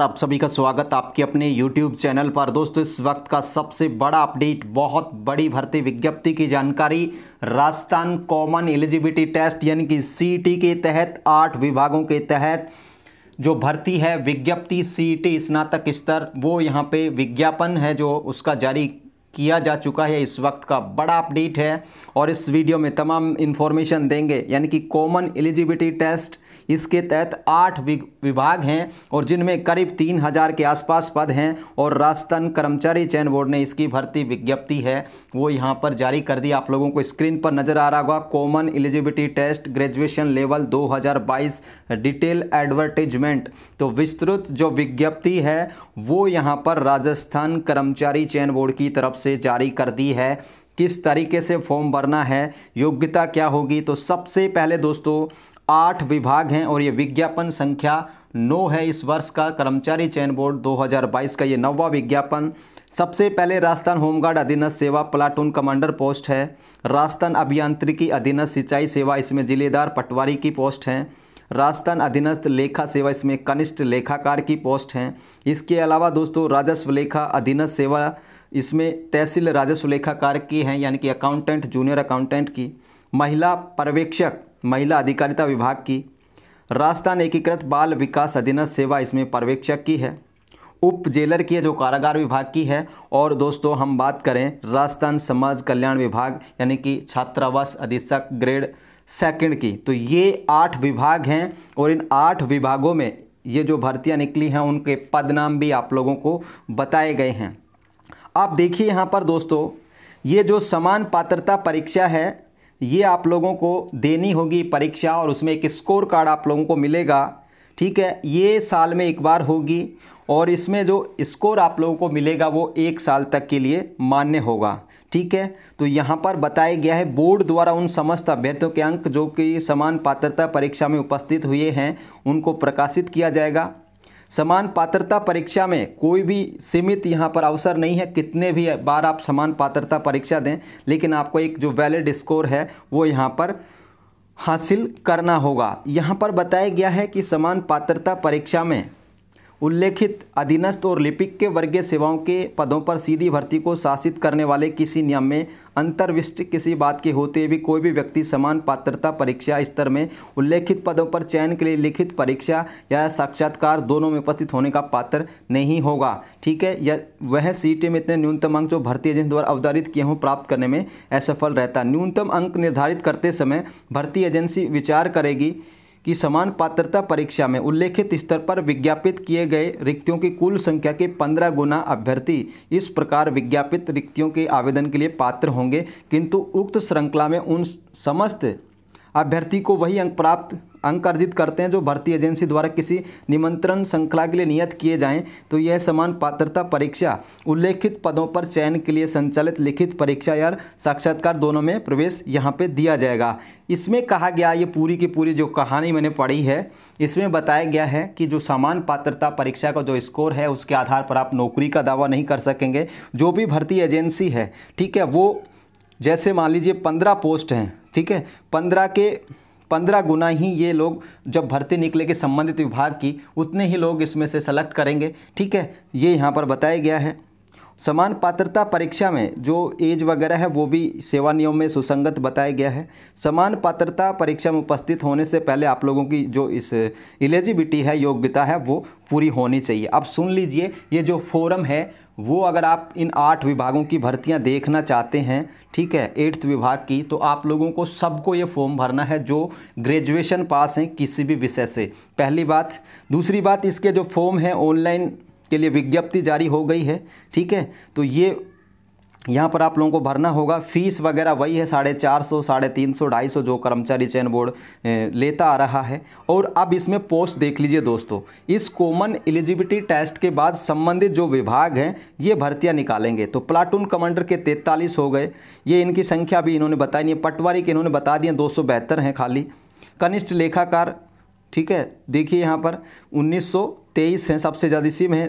आप सभी का स्वागत आपके अपने YouTube चैनल पर दोस्तों इस वक्त का सबसे बड़ा अपडेट बहुत बड़ी भर्ती विज्ञप्ति की जानकारी राजस्थान कॉमन एलिजिबिलिटी टेस्ट यानी कि सी के तहत आठ विभागों के तहत जो भर्ती है विज्ञप्ति सी स्नातक स्तर वो यहाँ पे विज्ञापन है जो उसका जारी किया जा चुका है इस वक्त का बड़ा अपडेट है और इस वीडियो में तमाम इन्फॉर्मेशन देंगे यानी कि कॉमन एलिजिबिलिटी टेस्ट इसके तहत आठ विभाग हैं और जिनमें करीब तीन हज़ार के आसपास पद हैं और राजस्थान कर्मचारी चयन बोर्ड ने इसकी भर्ती विज्ञप्ति है वो यहाँ पर जारी कर दी आप लोगों को स्क्रीन पर नज़र आ रहा होगा common eligibility test graduation level 2022 detail advertisement तो विस्तृत जो विज्ञप्ति है वो यहाँ पर राजस्थान कर्मचारी चयन बोर्ड की तरफ से जारी कर दी है किस तरीके से फॉर्म भरना है योग्यता क्या होगी तो सबसे पहले दोस्तों आठ विभाग हैं और ये विज्ञापन संख्या नौ है इस वर्ष का कर्मचारी चयन बोर्ड 2022 का ये नौवा विज्ञापन सबसे पहले राजस्थान होमगार्ड अधीनस्थ सेवा प्लाटून कमांडर पोस्ट है राजस्थान अभियांत्रिकी अधीनस्थ सिंचाई सेवा इसमें जिलेदार पटवारी की पोस्ट हैं राजस्थान अधीनस्थ लेखा सेवा इसमें कनिष्ठ लेखाकार की पोस्ट हैं इसके अलावा दोस्तों राजस्व लेखा अधीनस्थ सेवा इसमें तहसील राजस्व लेखाकार की हैं यानी कि अकाउंटेंट जूनियर अकाउंटेंट की महिला पर्यवेक्षक महिला अधिकारिता विभाग की राजस्थान एकीकृत बाल विकास अधीनस्थ सेवा इसमें पर्यवेक्षक की है उप जेलर की है जो कारागार विभाग की है और दोस्तों हम बात करें राजस्थान समाज कल्याण विभाग यानी कि छात्रावास अधीक्षक ग्रेड सेकंड की तो ये आठ विभाग हैं और इन आठ विभागों में ये जो भर्तियाँ निकली हैं उनके पद नाम भी आप लोगों को बताए गए हैं आप देखिए यहाँ पर दोस्तों ये जो समान पात्रता परीक्षा है ये आप लोगों को देनी होगी परीक्षा और उसमें एक स्कोर कार्ड आप लोगों को मिलेगा ठीक है ये साल में एक बार होगी और इसमें जो स्कोर आप लोगों को मिलेगा वो एक साल तक के लिए मान्य होगा ठीक है तो यहाँ पर बताया गया है बोर्ड द्वारा उन समस्त अभ्यर्थियों के अंक जो कि समान पात्रता परीक्षा में उपस्थित हुए हैं उनको प्रकाशित किया जाएगा समान पात्रता परीक्षा में कोई भी सीमित यहाँ पर अवसर नहीं है कितने भी बार आप समान पात्रता परीक्षा दें लेकिन आपको एक जो वैलिड स्कोर है वो यहाँ पर हासिल करना होगा यहाँ पर बताया गया है कि समान पात्रता परीक्षा में उल्लेखित अधीनस्थ और लिपिक के वर्गीय सेवाओं के पदों पर सीधी भर्ती को शासित करने वाले किसी नियम में अंतर्विष्ट किसी बात के होते भी कोई भी व्यक्ति समान पात्रता परीक्षा स्तर में उल्लेखित पदों पर चयन के लिए लिखित परीक्षा या साक्षात्कार दोनों में उपस्थित होने का पात्र नहीं होगा ठीक है या वह सीटें में इतने न्यूनतम अंक जो भर्ती एजेंसी द्वारा अवधारित किए हों प्राप्त करने में असफल रहता न्यूनतम अंक निर्धारित करते समय भर्ती एजेंसी विचार करेगी कि समान पात्रता परीक्षा में उल्लेखित स्तर पर विज्ञापित किए गए रिक्तियों की कुल संख्या के पंद्रह गुना अभ्यर्थी इस प्रकार विज्ञापित रिक्तियों के आवेदन के लिए पात्र होंगे किंतु उक्त श्रृंखला में उन समस्त अभ्यर्थी को वही अंक प्राप्त अंक अर्जित करते हैं जो भर्ती एजेंसी द्वारा किसी निमंत्रण श्रृंखला के लिए नियत किए जाएं तो यह समान पात्रता परीक्षा उल्लेखित पदों पर चयन के लिए संचालित लिखित परीक्षा या साक्षात्कार दोनों में प्रवेश यहाँ पे दिया जाएगा इसमें कहा गया ये पूरी की पूरी जो कहानी मैंने पढ़ी है इसमें बताया गया है कि जो समान पात्रता परीक्षा का जो स्कोर है उसके आधार पर आप नौकरी का दावा नहीं कर सकेंगे जो भी भर्ती एजेंसी है ठीक है वो जैसे मान लीजिए पंद्रह पोस्ट हैं ठीक है पंद्रह के पंद्रह गुना ही ये लोग जब भर्ती निकलेगी संबंधित विभाग की उतने ही लोग इसमें से सेलेक्ट करेंगे ठीक है ये यहाँ पर बताया गया है समान पात्रता परीक्षा में जो एज वगैरह है वो भी सेवा नियम में सुसंगत बताया गया है समान पात्रता परीक्षा में उपस्थित होने से पहले आप लोगों की जो इस एलिजिबिलिटी है योग्यता है वो पूरी होनी चाहिए अब सुन लीजिए ये जो फोरम है वो अगर आप इन आठ विभागों की भर्तियां देखना चाहते हैं ठीक है एट्थ विभाग की तो आप लोगों को सबको ये फॉर्म भरना है जो ग्रेजुएशन पास हैं किसी भी विषय से पहली बात दूसरी बात इसके जो फॉर्म हैं ऑनलाइन के लिए विज्ञप्ति जारी हो गई है ठीक है तो ये यहाँ पर आप लोगों को भरना होगा फीस वगैरह वही है साढ़े चार सौ साढ़े तीन सौ ढाई सौ जो कर्मचारी चयन बोर्ड लेता आ रहा है और अब इसमें पोस्ट देख लीजिए दोस्तों इस कॉमन एलिजिबिलिटी टेस्ट के बाद संबंधित जो विभाग हैं ये भर्तियाँ निकालेंगे तो प्लाटून कमांडर के तैंतालीस हो गए ये इनकी संख्या भी इन्होंने बताई नहीं पटवारी के इन्होंने बता दिए दो हैं खाली कनिष्ठ लेखाकार ठीक है देखिए यहाँ पर उन्नीस सौ तेईस हैं सबसे ज़्यादा इसी में है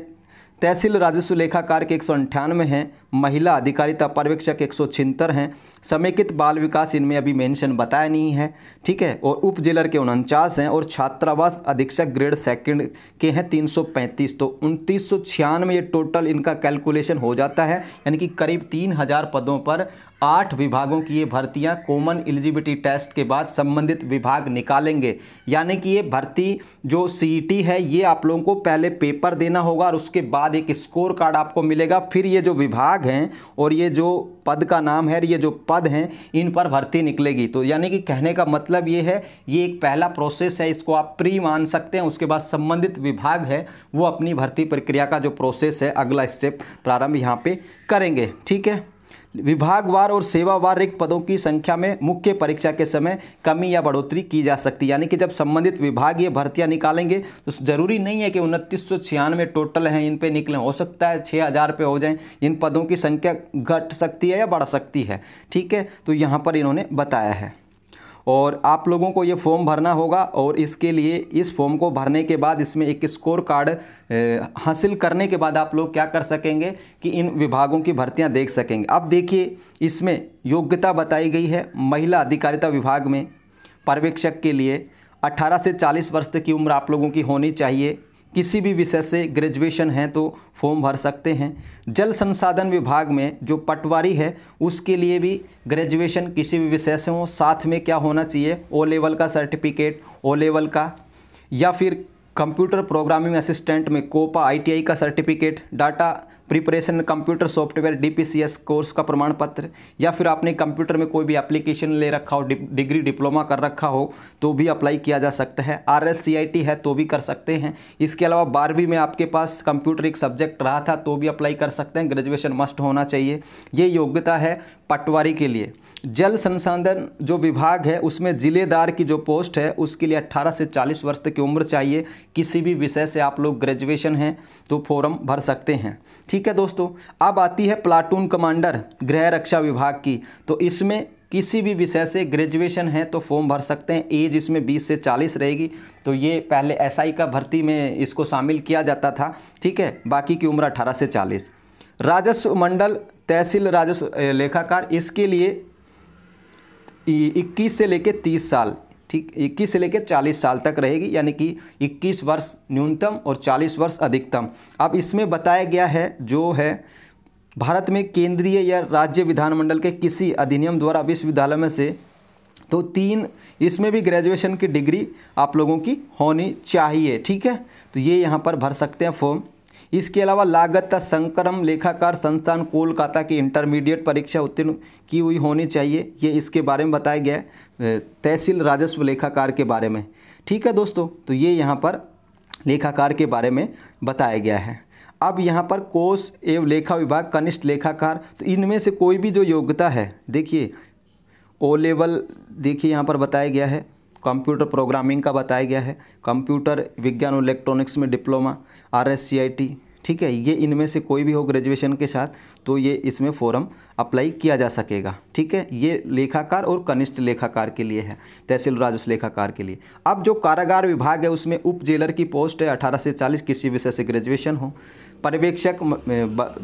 तहसील राजस्व लेखाकार के एक सौ अंठानवे हैं महिला अधिकारिता पर्यवेक्षक एक सौ छिहत्तर हैं समेकित बाल विकास इनमें अभी मेंशन बताया नहीं है ठीक है और उप जिलर के उनचास हैं और छात्रावास अधीक्षक ग्रेड सेकंड के हैं 335 तो उनतीस ये टोटल इनका कैलकुलेशन हो जाता है यानी कि करीब 3000 पदों पर आठ विभागों की ये भर्तियाँ कॉमन एलिजिबिलिटी टेस्ट के बाद संबंधित विभाग निकालेंगे यानी कि ये भर्ती जो सी है ये आप लोगों को पहले पेपर देना होगा और उसके बाद एक स्कोर कार्ड आपको मिलेगा फिर ये जो विभाग हैं और ये जो पद का नाम है ये जो पद हैं इन पर भर्ती निकलेगी तो यानी कि कहने का मतलब ये है ये एक पहला प्रोसेस है इसको आप प्री मान सकते हैं उसके बाद संबंधित विभाग है वो अपनी भर्ती प्रक्रिया का जो प्रोसेस है अगला स्टेप प्रारंभ यहाँ पे करेंगे ठीक है विभागवार और सेवावार रिक्त पदों की संख्या में मुख्य परीक्षा के समय कमी या बढ़ोतरी की जा सकती है यानी कि जब संबंधित विभागीय भर्तियां निकालेंगे तो जरूरी नहीं है कि उनतीस टोटल हैं इन पे निकलें हो सकता है छः हज़ार पे हो जाएं इन पदों की संख्या घट सकती है या बढ़ सकती है ठीक है तो यहाँ पर इन्होंने बताया है और आप लोगों को ये फॉर्म भरना होगा और इसके लिए इस फॉर्म को भरने के बाद इसमें एक स्कोर कार्ड हासिल करने के बाद आप लोग क्या कर सकेंगे कि इन विभागों की भर्तियां देख सकेंगे अब देखिए इसमें योग्यता बताई गई है महिला अधिकारिता विभाग में पर्यवेक्षक के लिए 18 से 40 वर्ष तक की उम्र आप लोगों की होनी चाहिए किसी भी विषय से ग्रेजुएशन है तो फॉर्म भर सकते हैं जल संसाधन विभाग में जो पटवारी है उसके लिए भी ग्रेजुएशन किसी भी विषय से हो साथ में क्या होना चाहिए ओ लेवल का सर्टिफिकेट ओ लेवल का या फिर कंप्यूटर प्रोग्रामिंग असिस्टेंट में कोपा आईटीआई का certificate data preparation computer software DPCS course का प्रमाण पत्र या फिर आपने कंप्यूटर में कोई भी एप्लीकेशन ले रखा हो डिग्री डिप्लोमा कर रखा हो तो भी अप्लाई किया जा सकता है आर है तो भी कर सकते हैं इसके अलावा बारहवीं में आपके पास कंप्यूटर एक सब्जेक्ट रहा था तो भी अप्लाई कर सकते हैं ग्रेजुएशन मस्ट होना चाहिए ये योग्यता है पटवारी के लिए जल संसाधन जो विभाग है उसमें ज़िलेदार की जो पोस्ट है उसके लिए 18 से 40 वर्ष तक की उम्र चाहिए किसी भी विषय से आप लोग ग्रेजुएशन हैं तो फॉर्म भर सकते हैं ठीक है दोस्तों अब आती है प्लाटून कमांडर गृह रक्षा विभाग की तो इसमें किसी भी विषय से ग्रेजुएशन है तो फॉर्म भर सकते हैं एज इसमें 20 से 40 रहेगी तो ये पहले एसआई SI का भर्ती में इसको शामिल किया जाता था ठीक है बाकी की उम्र 18 से राजस्व मंडल तहसील राजस्व लेखाकार इसके लिए 21 से लेकर 30 साल ठीक 21 से लेकर 40 साल तक रहेगी यानी कि 21 वर्ष न्यूनतम और 40 वर्ष अधिकतम अब इसमें बताया गया है जो है भारत में केंद्रीय या राज्य विधानमंडल के किसी अधिनियम द्वारा विश्वविद्यालय में से तो तीन इसमें भी ग्रेजुएशन की डिग्री आप लोगों की होनी चाहिए ठीक है तो ये यहाँ पर भर सकते हैं फॉर्म इसके अलावा लागत संक्रम लेखाकार संस्थान कोलकाता की इंटरमीडिएट परीक्षा उत्तीर्ण की हुई होनी चाहिए ये इसके बारे में बताया गया है तहसील राजस्व लेखाकार के बारे में ठीक है दोस्तों तो ये यहाँ पर लेखाकार के बारे में बताया गया है अब यहाँ पर कोष एवं लेखा विभाग कनिष्ठ लेखाकार तो इनमें से कोई भी जो योग्यता है देखिए ओ लेवल देखिए यहाँ पर बताया गया है कंप्यूटर प्रोग्रामिंग का बताया गया है कंप्यूटर विज्ञान और इलेक्ट्रॉनिक्स में diploma R S C I T ठीक है ये इनमें से कोई भी हो ग्रेजुएशन के साथ तो ये इसमें फॉरम अप्लाई किया जा सकेगा ठीक है ये लेखाकार और कनिष्ठ लेखाकार के लिए है तहसील राजस्व लेखाकार के लिए अब जो कारागार विभाग है उसमें उप जेलर की पोस्ट है अठारह से चालीस किसी विषय से ग्रेजुएशन हो पर्यवेक्षक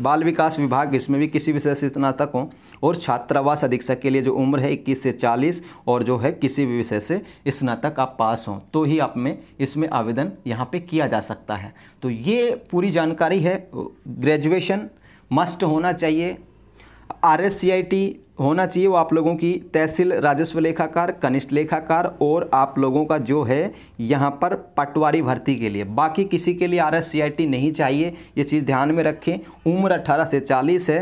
बाल विकास विभाग इसमें भी किसी विषय से स्नातक हो और छात्रावास अधीक्षक के लिए जो उम्र है इक्कीस से चालीस और जो है किसी भी विषय से स्नातक आप पास हों तो ही आप में इसमें आवेदन यहाँ पर किया जा सकता है तो ये पूरी जानकारी जानकारी है ग्रेजुएशन मस्ट होना चाहिए R S C I T होना चाहिए वो आप लोगों की तहसील राजस्व लेखाकार कनिष्ठ लेखाकार और आप लोगों का जो है यहाँ पर पटवारी भर्ती के लिए बाकी किसी के लिए R S C I T नहीं चाहिए ये चीज़ ध्यान में रखें उम्र 18 से चालीस है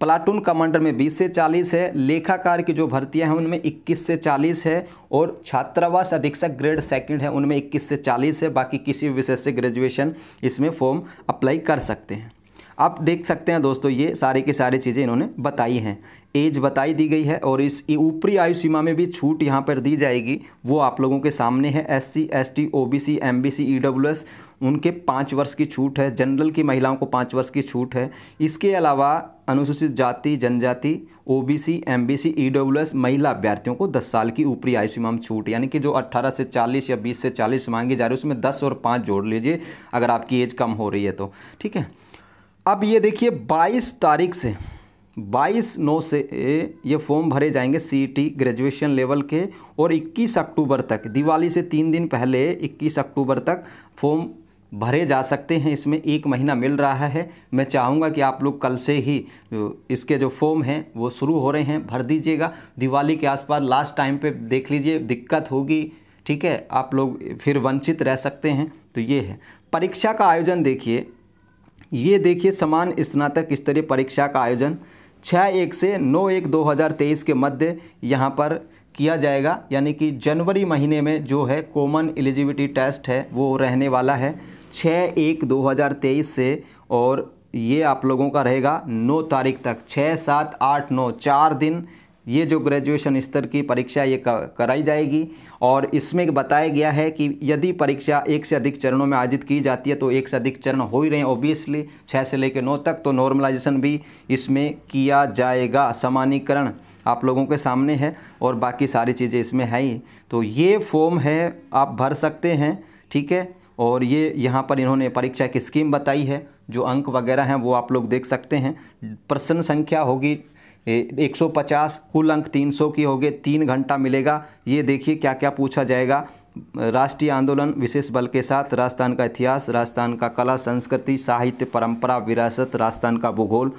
प्लाटून कमांडर में 20 से 40 है लेखाकार की जो भर्तियां हैं उनमें 21 से 40 है और छात्रावास अधीक्षक ग्रेड सेकंड है उनमें 21 से 40 है बाकी किसी विषय से ग्रेजुएशन इसमें फॉर्म अप्लाई कर सकते हैं आप देख सकते हैं दोस्तों ये सारे के सारे चीज़ें इन्होंने बताई हैं एज बताई दी गई है और इस ऊपरी आयु सीमा में भी छूट यहाँ पर दी जाएगी वो आप लोगों के सामने है S C S T O B C M B C E W S उनके पाँच वर्ष की छूट है जनरल की महिलाओं को पाँच वर्ष की छूट है इसके अलावा अनुसूचित जाति जनजाति O B C M B C E W S महिला अभ्यर्थियों को दस साल की ऊपरी आयु सीमा में छूट यानी कि जो अट्ठारह से चालीस या बीस से चालीस मांगी जा रही है उसमें दस और पाँच जोड़ लीजिए अगर आपकी एज कम हो रही है तो ठीक है अब ये देखिए 22 तारीख से 22 नौ से ये फॉर्म भरे जाएंगे सीईटी ग्रेजुएशन लेवल के और 21 अक्टूबर तक दिवाली से तीन दिन पहले 21 अक्टूबर तक फॉर्म भरे जा सकते हैं इसमें एक महीना मिल रहा है मैं चाहूँगा कि आप लोग कल से ही इसके जो फॉर्म हैं वो शुरू हो रहे हैं भर दीजिएगा दिवाली के आसपास लास्ट टाइम पे देख लीजिए दिक्कत होगी ठीक है आप लोग फिर वंचित रह सकते हैं तो ये है परीक्षा का आयोजन देखिए ये देखिए समान स्नातक स्तरीय परीक्षा का आयोजन छः एक से नौ एक दो हज़ार तेईस के मध्य यहाँ पर किया जाएगा यानी कि जनवरी महीने में जो है कॉमन एलिजिबिलिटी टेस्ट है वो रहने वाला है छः एक दो हज़ार तेईस से और ये आप लोगों का रहेगा नौ तारीख तक छः सात आठ नौ चार दिन ये जो ग्रेजुएशन स्तर की परीक्षा ये कराई जाएगी और इसमें बताया गया है कि यदि परीक्षा एक से अधिक चरणों में आयोजित की जाती है तो एक से अधिक चरण हो ही रहे हैं ओब्वियसली छः से लेकर नौ तक तो नॉर्मलाइजेशन भी इसमें किया जाएगा समानीकरण आप लोगों के सामने है और बाकी सारी चीज़ें इसमें है ही तो ये फॉर्म है आप भर सकते हैं ठीक है और ये यहाँ पर इन्होंने परीक्षा की स्कीम बताई है जो अंक वगैरह हैं वो आप लोग देख सकते हैं प्रश्न संख्या होगी 150 कुल अंक 300 की होगी तीन घंटा मिलेगा ये देखिए क्या क्या पूछा जाएगा राष्ट्रीय आंदोलन विशेष बल के साथ राजस्थान का इतिहास राजस्थान का कला संस्कृति साहित्य परंपरा विरासत राजस्थान का भूगोल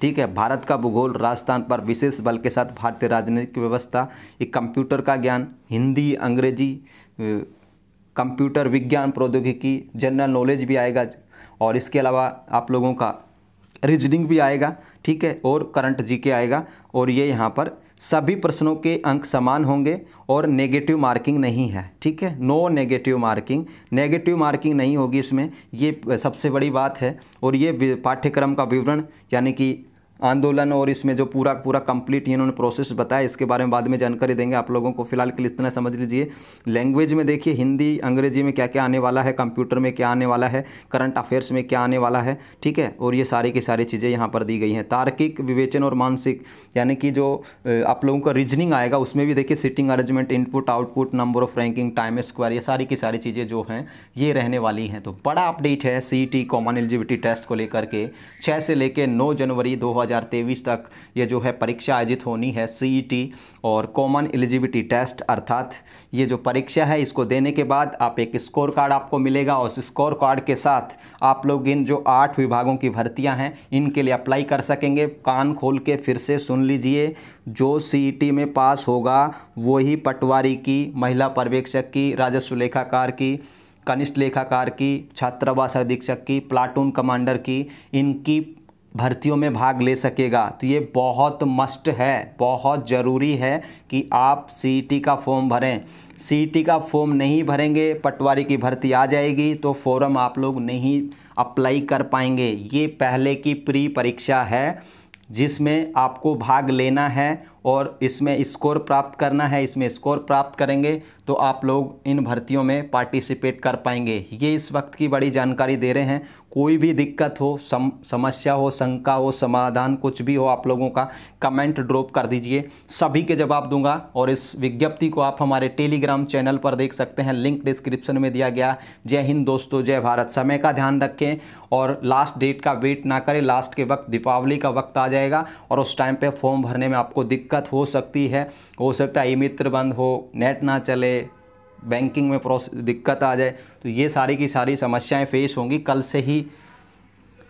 ठीक है भारत का भूगोल राजस्थान पर विशेष बल के साथ भारतीय राजनीतिक व्यवस्था एक कंप्यूटर का ज्ञान हिंदी अंग्रेजी कंप्यूटर विज्ञान प्रौद्योगिकी जनरल नॉलेज भी आएगा और इसके अलावा आप लोगों का रीजनिंग भी आएगा ठीक है और करंट जी के आएगा और ये यहाँ पर सभी प्रश्नों के अंक समान होंगे और नेगेटिव मार्किंग नहीं है ठीक है no negative marking negative marking नहीं होगी इसमें ये सबसे बड़ी बात है और ये पाठ्यक्रम का विवरण यानी कि आंदोलन और इसमें जो पूरा पूरा कंप्लीट इन्होंने प्रोसेस बताया इसके बारे में बाद में जानकारी देंगे आप लोगों को फिलहाल के लिए इतना समझ लीजिए लैंग्वेज में देखिए हिंदी अंग्रेजी में क्या क्या आने वाला है कंप्यूटर में क्या आने वाला है करंट अफेयर्स में क्या आने वाला है ठीक है और ये सारी की सारी चीज़ें यहाँ पर दी गई हैं तार्किक विवेचन और मानसिक यानी कि जो आप लोगों का रीजनिंग आएगा उसमें भी देखिए sitting arrangement input output number of ranking time square ये सारी की सारी चीज़ें जो हैं ये रहने वाली हैं तो बड़ा अपडेट है सी कॉमन एलिजिबिलिटी टेस्ट को लेकर के छः से लेकर नौ जनवरी दो 2023 तक ये जो है परीक्षा आयोजित होनी है सीईटी e और कॉमन एलिजिबिलिटी टेस्ट अर्थात ये जो परीक्षा है इसको देने के बाद आप एक स्कोर कार्ड आपको मिलेगा और उस स्कोर कार्ड के साथ आप लोग इन जो आठ विभागों की भर्तियां हैं इनके लिए अप्लाई कर सकेंगे कान खोल के फिर से सुन लीजिए जो सीईटी e में पास होगा वही पटवारी की महिला पर्यवेक्षक की राजस्व लेखाकार की कनिष्ठ लेखाकार की छात्रावास अधीक्षक की प्लाटून कमांडर की इनकी भर्तियों में भाग ले सकेगा तो ये बहुत मस्ट है बहुत ज़रूरी है कि आप सी e का फॉर्म भरें सी e का फॉर्म नहीं भरेंगे पटवारी की भर्ती आ जाएगी तो फॉर्म आप लोग नहीं अप्लाई कर पाएंगे ये पहले की प्री परीक्षा है जिसमें आपको भाग लेना है और इसमें स्कोर प्राप्त करना है इसमें स्कोर प्राप्त करेंगे तो आप लोग इन भर्तियों में पार्टिसिपेट कर पाएंगे ये इस वक्त की बड़ी जानकारी दे रहे हैं कोई भी दिक्कत हो सम समस्या हो शंका हो समाधान कुछ भी हो आप लोगों का कमेंट ड्रॉप कर दीजिए सभी के जवाब दूंगा और इस विज्ञप्ति को आप हमारे टेलीग्राम चैनल पर देख सकते हैं लिंक डिस्क्रिप्शन में दिया गया जय हिंद दोस्तों जय भारत समय का ध्यान रखें और लास्ट डेट का वेट ना करें लास्ट के वक्त दीपावली का वक्त आ जाएगा और उस टाइम पर फॉर्म भरने में आपको दिक्कत दिक्कत हो सकती है हो सकता है ई मित्र बंद हो नेट ना चले बैंकिंग में प्रोसेस दिक्कत आ जाए तो ये सारी की सारी समस्याएं फेस होंगी कल से ही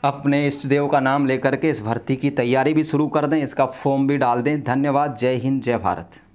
अपने इष्ट देव का नाम लेकर के इस भर्ती की तैयारी भी शुरू कर दें इसका फॉर्म भी डाल दें धन्यवाद जय हिंद जय भारत